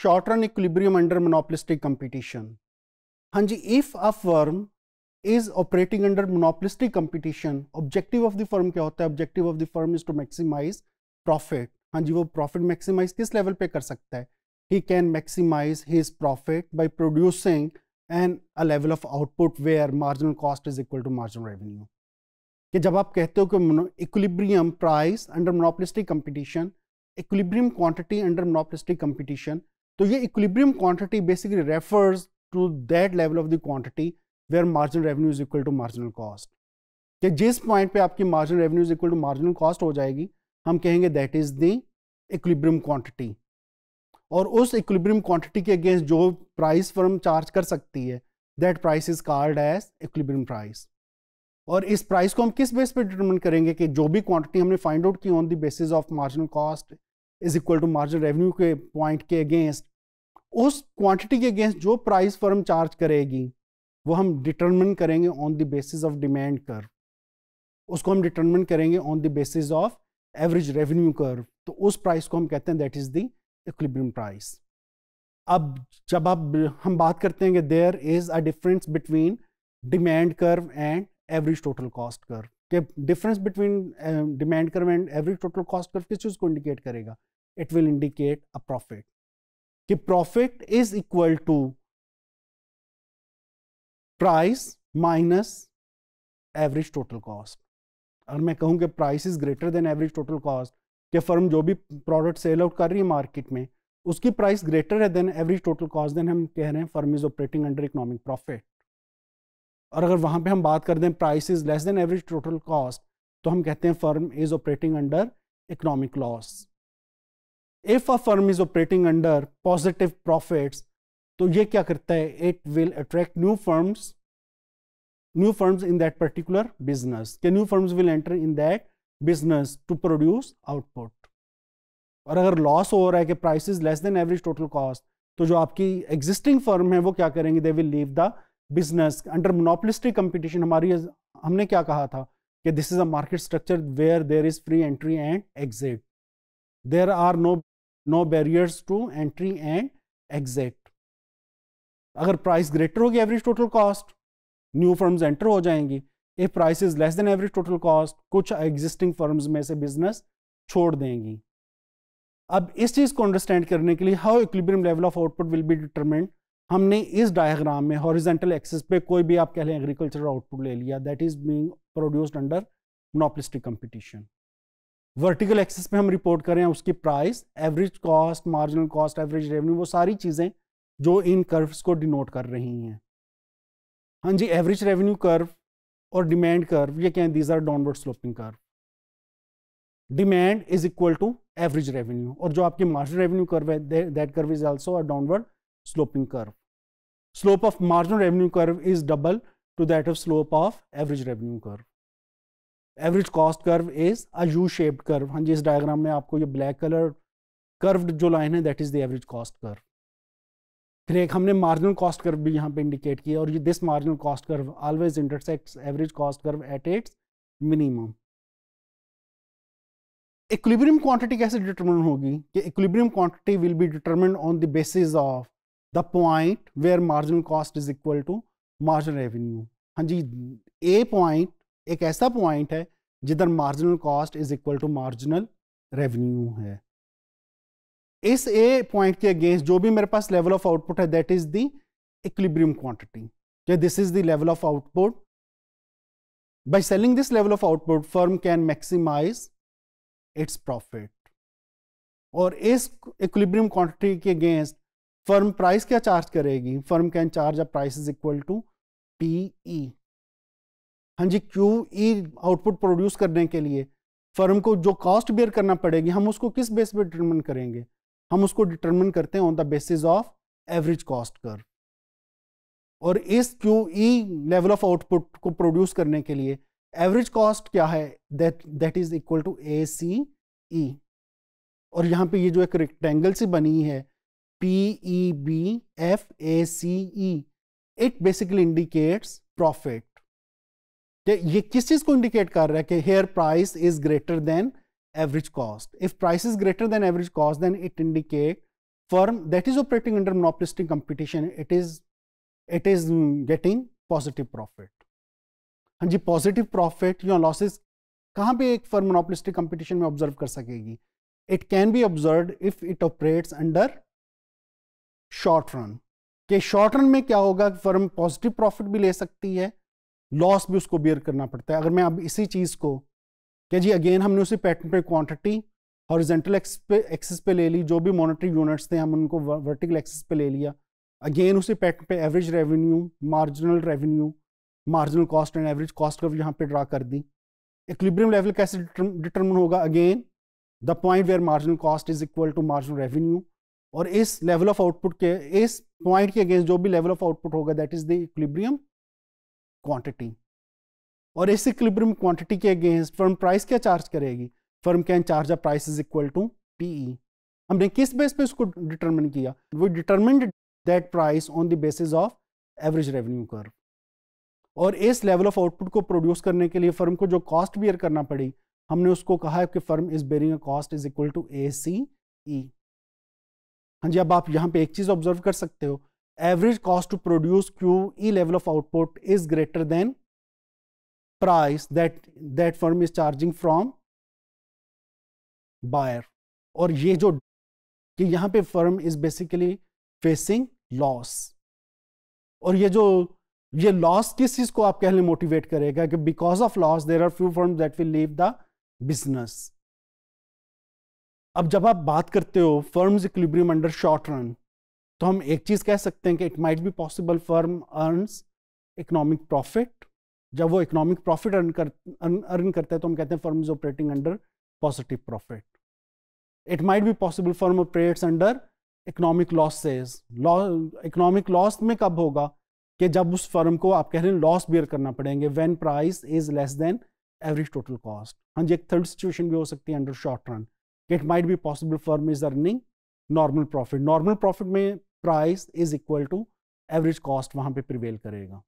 short run equilibrium under monopolistic competition हाँ जी if a firm is operating under monopolistic competition objective of the firm क्या होता है objective of the firm is to maximise profit हाँ जी वो profit maximise किस level पे कर सकता है he can maximise his profit by producing an a level of output way marginal cost is equal to marginal revenue कि जब आप कहते हो कि equilibrium price under monopolistic competition equilibrium quantity under monopolistic competition तो ये equilibrium quantity basically refers to that level of the quantity where margin revenue is equal to marginal cost कि जिस पॉइंट पे आपकी margin revenue is equal to marginal cost हो जाएगी हम कहेंगे that is the equilibrium quantity और उस इक्विलिब्रियम क्वांटिटी के अगेंस्ट जो प्राइस फर्म चार्ज कर सकती है that price is called as equilibrium price और इस प्राइस को हम किस बेस पे डिटरमिन करेंगे कि जो भी क्वांटिटी हमने फाइंड आउट की on the basis of marginal cost is equal to margin revenue के पॉइंट के अगेंस्ट उस क्वांटिटी के अगेंस्ट जो प्राइस फर्म चार्ज करेगी वो हम डिटरमिन करेंगे on the basis of demand curve उसको हम डिटरमिन करेंगे on the basis of average revenue curve तो उस प्राइस को हम कहते हैं that is the equilibrium price अब जब आप हम बात करते हैं कि there is a difference between demand curve and average total cost curve कि difference between demand curve and average total cost curve किस चीज़ को इंडिकेट करेगा it will indicate a profit कि profit is equal to price minus average total cost अगर मैं कहूं कि price is greater than average total cost कि फर्म जो भी प्रोडक्ट सेल आउट कर रही है मार्केट में उसकी प्राइस ग्रेटर है than average total cost than हम कह रहे हैं firm is operating under economic profit और अगर वहां पे हम बात कर दें price is less than average total cost तो हम कहते हैं firm is operating under economic loss if a firm is operating under positive profits तो ये क्या करता है it will attract new firms new firms in that particular business के new firms will enter in that business to produce output और अगर loss हो रहा है कि price is less than average total cost तो जो आपकी एग्जिस्टिंग फर्म है वो क्या करेंगे they will leave the business under monopolistic competition हमारी हमने क्या कहा था कि this is a market structure where there is free entry and exit there are no no barriers to entry and exit अगर प्राइस ग्रेटर होगी average total cost new firms enter हो जाएंगी if price is less than average total cost कुछ existing firms में से business छोड़ देंगी अब इस चीज़ को अंडरस्टैंड करने के लिए how equilibrium level of output will be determined हमने इस डायग्राम में हॉरिजेंटल एक्सेस पे कोई भी आप कह लें एग्रीकल्चर आउटपुट ले लिया that is being produced under monopolistic competition vertical axis पे हम रिपोर्ट करें उसकी price average cost marginal cost average revenue वो सारी चीज़ें जो इन कर्व्स को डिनोट कर रही हैं हाँ जी एवरेज रेवेन्यू कर्व और डिमांड कर्व ये क्या है these are downward sloping curve demand is equal to average revenue और जो आपकी मार्जिनल रेवेन्यू कर्व है that curve is also a downward sloping curve slope of marginal revenue curve is double to that of slope of average revenue curve average cost curve is a U shaped curve हाँ जी इस diagram में आपको ये black colour curved जो line है that is the average cost curve फिर एक हमने मार्जिनल कॉस्ट कर्व भी यहाँ पे इंडिकेट किया और ये this marginal cost curve always intersects average cost curve at its minimum equilibrium quantity कैसे डिटरमिन होगी कि equilibrium quantity will be determine on the basis of the point where marginal cost is equal to marginal revenue हाँ जी A point एक ऐसा point है जिधर marginal cost is equal to marginal revenue है इस ए पॉइंट के against जो भी मेरे पास लेवल ऑफ आउटपुट है that is the equilibrium quantity this is the level of output by selling this level of output firm can maximise its profit और इस इक्विलिब्रियम क्वांटिटी के अगेंस्ट फर्म प्राइस क्या charge करेगी firm can charge a price is equal to PE हाँ जी Q E output produce करने के लिए फर्म को जो कॉस्ट बेयर करना पड़ेगी हम उसको किस बेस पे डिटरमिन करेंगे हम उसको डिटरमिन करते हैं on the basis of average cost कर और इस Q E level of output को प्रोड्यूस करने के लिए एवरेज कॉस्ट क्या है that that is equal to A C E और यहाँ पे ये जो एक रेक्टेंगल सी बनी है P E B F A C E it basically indicates profit कि ये किस चीज़ को इंडिकेट कर रहा है कि here price is greater than average cost if price is greater than average cost then it indicate firm that is operating under monopolistic competition it is it is getting positive profit हाँ जी positive profit या losses कहाँ पे एक firm monopolistic competition में observe कर सकेगी it can be observe if it operates under short run के शॉर्ट रन में क्या होगा फर्म पॉजिटिव प्रॉफिट भी ले सकती है लॉस भी उसको बेयर करना पड़ता है अगर मैं अब इसी चीज़ को क्या जी अगेन हमने उसी पैटर्न पे क्वांटिटी हॉरिजेंटल एक्सिस पे ले ली जो भी मॉनेटरी यूनिट्स थे हम उनको वर्टिकल एक्सिस पे ले लिया अगेन उसी पैटर्न पे average revenue marginal revenue marginal cost and average cost कर यहाँ पे ड्रा कर दी इक्विलिब्रियम लेवल कैसे डिटर्मिन होगा again the point where marginal cost is equal to marginal revenue और इस लेवल ऑफ आउटपुट के इस पॉइंट के अगेंस्ट जो भी लेवल ऑफ आउटपुट होगा that is the equilibrium quantity और इस इक्विलिब्रियम क्वांटिटी के अगेंस्ट फर्म प्राइस क्या चार्ज करेगी firm can charge a price is equal to P हमने किस बेस पे उसको डिटरमिन किया we determine that price on the basis of average revenue कर और इस लेवल ऑफ आउटपुट को प्रोड्यूस करने के लिए फर्म को जो कॉस्ट बियर करना पड़ी हमने उसको कहा है कि firm is bearing cost is equal to A C E हाँ जी अब आप यहाँ पे एक चीज़ ऑब्जर्व कर सकते हो cost to produce Q E level of output is greater than price that that firm is charging from buyer और ये जो कि यहां पे firm is basically facing loss और ये जो ये लॉस किस चीज को आप कह लें मोटिवेट करेगा कि because of loss there are few firm that will leave the business अब जब आप बात करते हो firms equilibrium under short run तो हम एक चीज कह सकते हैं कि it might be possible firm earn economic profit जब वो इकोनॉमिक प्रॉफिट अर्न कर अर्न करते हैं तो हम कहते हैं firm is operating under positive profit it might be possible firm operate under economic losses economic loss में कब होगा कि जब उस फर्म को आप कह रहे हैं लॉस बियर करना पड़ेंगे when price is less than average total cost हाँ जी एक थर्ड सिचुएशन भी हो सकती है under short run it might be possible firm is earning normal profit normal profit में price is equal to average cost वहां पे प्रिवेल करेगा